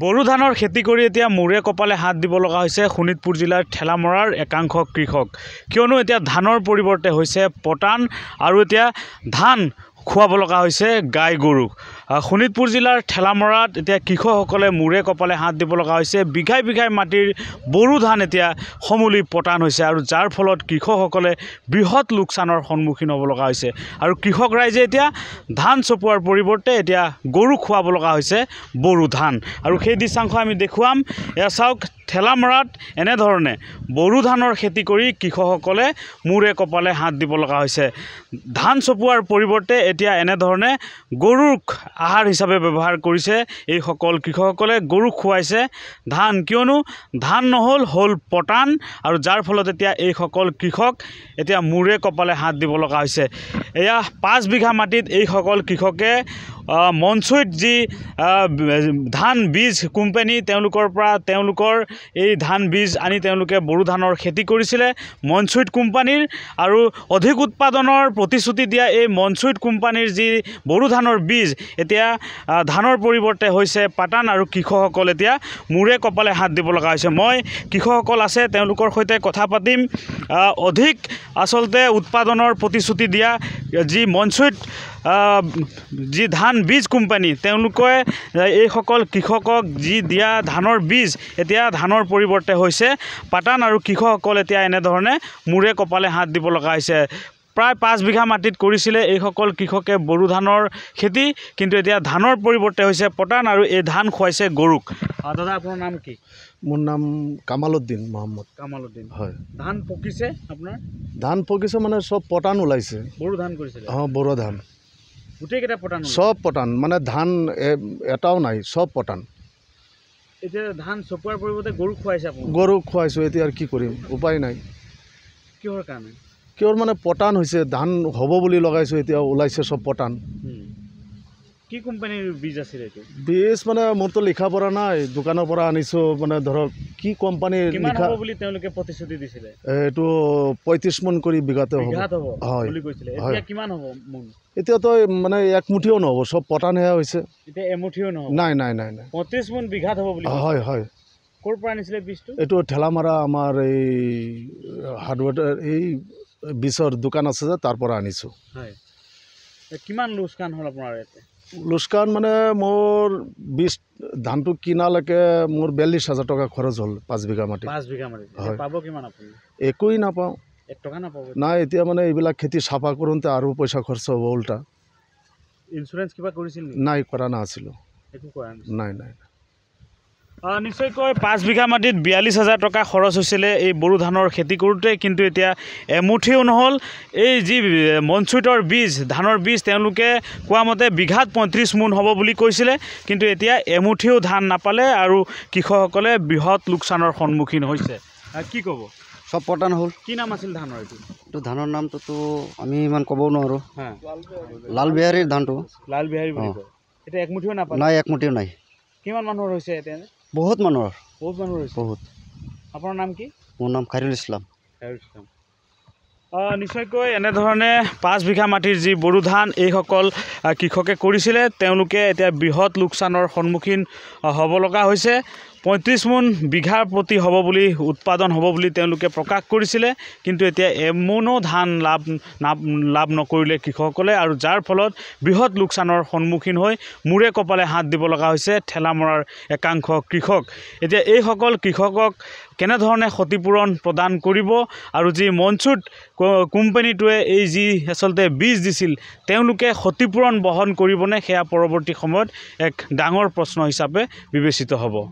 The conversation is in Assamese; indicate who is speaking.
Speaker 1: বড়ো ধানৰ খেতি কৰি এতিয়া মূৰে কপালে হাত দিব লগা হৈছে শোণিতপুৰ জিলাৰ ঠেলামৰাৰ একাংশ কৃষক কিয়নো এতিয়া ধানৰ পৰিৱৰ্তে হৈছে পটান আৰু এতিয়া ধান খুৱাব লগা হৈছে গাই গৰুক শোণিতপুৰ জিলাৰ ঠেলামৰাত এতিয়া কৃষকসকলে মূৰে কপালে হাত দিব লগা হৈছে বিঘাই বিঘাই মাটিৰ বড়ো ধান এতিয়া সমূলি পতান হৈছে আৰু যাৰ ফলত কৃষকসকলে বৃহৎ লোকচানৰ সন্মুখীন হ'ব লগা হৈছে আৰু কৃষক ৰাইজে এতিয়া ধান চপোৱাৰ পৰিৱৰ্তে এতিয়া গৰু খুৱাব লগা হৈছে বড়ো ধান আৰু সেই দৃশ্যাংশ আমি দেখুৱাম এয়া চাওক ঠেলা মৰাত এনেধৰণে বড়ো ধানৰ খেতি কৰি কৃষকসকলে মূৰে কপালে হাত দিব লগা হৈছে ধান চপোৱাৰ পৰিৱৰ্তে এতিয়া এনেধৰণে গৰুক আহাৰ হিচাপে ব্যৱহাৰ কৰিছে এইসকল কৃষকসকলে গৰুক খুৱাইছে ধান কিয়নো ধান নহ'ল হ'ল পটান আৰু যাৰ ফলত এতিয়া এইসকল কৃষক এতিয়া মূৰে কপালে হাত দিব লগা হৈছে এয়া পাঁচ বিঘা মাটিত এইসকল কৃষকে মনচুইত যি ধান বীজ কোম্পানী তেওঁলোকৰ পৰা তেওঁলোকৰ এই ধান বীজ আনি তেওঁলোকে বড়ো ধানৰ খেতি কৰিছিলে মনচুইট কোম্পানীৰ আৰু অধিক উৎপাদনৰ প্ৰতিশ্ৰুতি দিয়া এই মনচুইট কোম্পানীৰ যি বড়ো ধানৰ বীজ এতিয়া ধানৰ পৰিৱৰ্তে হৈছে পাটান আৰু কৃষকসকল এতিয়া মূৰে কপালে হাত দিব লগা হৈছে মই কৃষকসকল আছে তেওঁলোকৰ সৈতে কথা পাতিম অধিক আচলতে উৎপাদনৰ প্ৰতিশ্ৰুতি দিয়া যি মনচুইত যি ধান বীজ কোম্পানী তেওঁলোকে এইসকল কৃষকক যি দিয়া ধানৰ বীজ এতিয়া ধানৰ পৰিৱৰ্তে হৈছে পাটান আৰু কৃষকসকল এতিয়া এনেধৰণে মূৰে কপালে হাত দিব লগা হৈছে প্ৰায় পাঁচ বিঘা মাটিত কৰিছিলে এইসকল কৃষকে বড়ো ধানৰ খেতি কিন্তু এতিয়া ধানৰ পৰিৱৰ্তে হৈছে পটান আৰু এই ধান খুৱাইছে গৰুক
Speaker 2: দাদা আপোনাৰ নাম কি মোৰ নাম কামালুদ্দিন মহম্মদ কামালুদ্দিন হয়
Speaker 1: ধান পকিছে আপোনাৰ
Speaker 2: ধান পকিছে মানে চব পটান ওলাইছে বড়ো ধান কৰিছে অঁ বড়ো ধান
Speaker 1: গোটেইকেইটা পটান চব
Speaker 2: পটান মানে ধান এটাও নাই চব পটান
Speaker 1: এতিয়া ধান চপোৱাৰ পৰিৱৰ্তে গৰু খুৱাইছে
Speaker 2: গৰু খুৱাইছোঁ এতিয়া কি কৰিম উপায় নাই কিহৰ কাৰণে কিয় মানে পটান হৈছে ধান হ'ব বুলি লগাইছোঁ এতিয়া ওলাইছে চব পটান
Speaker 1: কি কোম্পানীৰ বীজ আছিলে এইটো
Speaker 2: বীজ মানে মোৰতো লিখা পৰা নাই দোকানৰ পৰা আনিছোঁ মানে ধৰক কি কোম্পানীৰ লিখা হ'ব
Speaker 1: বুলি তেওঁলোকে প্ৰতিশ্ৰুতি দিছিলে
Speaker 2: এইটো পঁয়ত্ৰিছ মোন কৰি বিঘাতে হ'ব হয় বুলি কৈছিলে এতিয়া
Speaker 1: কিমান হ'ব মোন
Speaker 2: এতিয়াতো মানে এক মুঠিও নহ'ব চব পটানহে হৈছে
Speaker 1: এতিয়া এমুঠিও নহ'ব নাই নাই নাই নাই পঁয়ত্ৰিছ মোন বিঘাত হ'ব বুলি হয় হয় ক'ৰ পৰা আনিছিলে বীজটো
Speaker 2: এইটো ঠেলামাৰা আমাৰ এই হাৰ্ডৱেৰ এই বীজৰ দোকান আছে যে তাৰ পৰা আনিছোঁ
Speaker 1: হয় কিমান লোকচান হ'ল আপোনাৰ ইয়াতে
Speaker 2: লোকচান মানে মোৰ বিছ ধানটো কিনালৈকে মোৰ বিয়াল্লিছ হাজাৰ টকা খৰচ হ'ল পাঁচ বিঘা মাটি পাঁচ বিঘা মাটি পাব কিমান আপুনি একোৱেই নাপাওঁ এক টকা নাপাব নাই এতিয়া মানে এইবিলাক খেতি চাফা কৰোঁতে আৰু পইচা খৰচ হ'ব উল্টা ইঞ্চুৰেঞ্চ কিবা কৰিছিল নাই কৰা নাছিলোঁ একো কৰা নাই নাই নাই
Speaker 1: নিশ্চয়কৈ পাঁচ বিঘা মাটিত বিয়াল্লিছ হাজাৰ টকা খৰচ হৈছিলে এই বড়ো ধানৰ খেতি কৰোঁতে কিন্তু এতিয়া এমুঠিও নহ'ল এই যি মনচুইটৰ বীজ ধানৰ বীজ তেওঁলোকে কোৱা মতে বিঘাত পঁয়ত্ৰিছ মোন হ'ব বুলি কৈছিলে কিন্তু এতিয়া এমুঠিও ধান নাপালে আৰু কৃষকসকলে বৃহৎ লোকচানৰ সন্মুখীন হৈছে কি ক'ব চব পতান হ'ল কি নাম আছিল ধানৰ এইটো
Speaker 2: এইটো ধানৰ নামটোতো আমি ইমান ক'বও নোৱাৰোঁ লাল বিহাৰীৰ ধানটো
Speaker 1: লাল বিহাৰী এতিয়া একমুঠিও নাপালে নাই একমুঠিও নাই কিমান মানুহৰ হৈছে এতিয়া বহুত মানুহৰ বহুত মানুহৰ বহুত আপোনাৰ নাম কি
Speaker 2: মোৰ নাম খাইৰুল ইছলাম খাইৰুল
Speaker 1: ইছলাম নিশ্চয়কৈ এনেধৰণে পাঁচ বিঘা মাটিৰ যি বড়ো ধান এইসকল কৃষকে কৰিছিলে তেওঁলোকে এতিয়া বৃহৎ লোকচানৰ সন্মুখীন হ'ব লগা হৈছে পঁয়ত্ৰিছ মোন বিঘাৰ প্ৰতি হ'ব বুলি উৎপাদন হ'ব বুলি তেওঁলোকে প্ৰকাশ কৰিছিলে কিন্তু এতিয়া এমোনো ধান লাভ লাভ নকৰিলে কৃষকসকলে আৰু যাৰ ফলত বৃহৎ লোকচানৰ সন্মুখীন হৈ মূৰে কপালে হাত দিব লগা হৈছে ঠেলা মৰাৰ একাংশ কৃষক এতিয়া এইসকল কৃষকক কেনেধৰণে ক্ষতিপূৰণ প্ৰদান কৰিব আৰু যি মনচুট কোম্পানীটোৱে এই যি আচলতে বীজ দিছিল তেওঁলোকে ক্ষতিপূৰণ বহন কৰিবনে সেয়া পৰৱৰ্তী সময়ত এক ডাঙৰ প্ৰশ্ন হিচাপে বিবেচিত হ'ব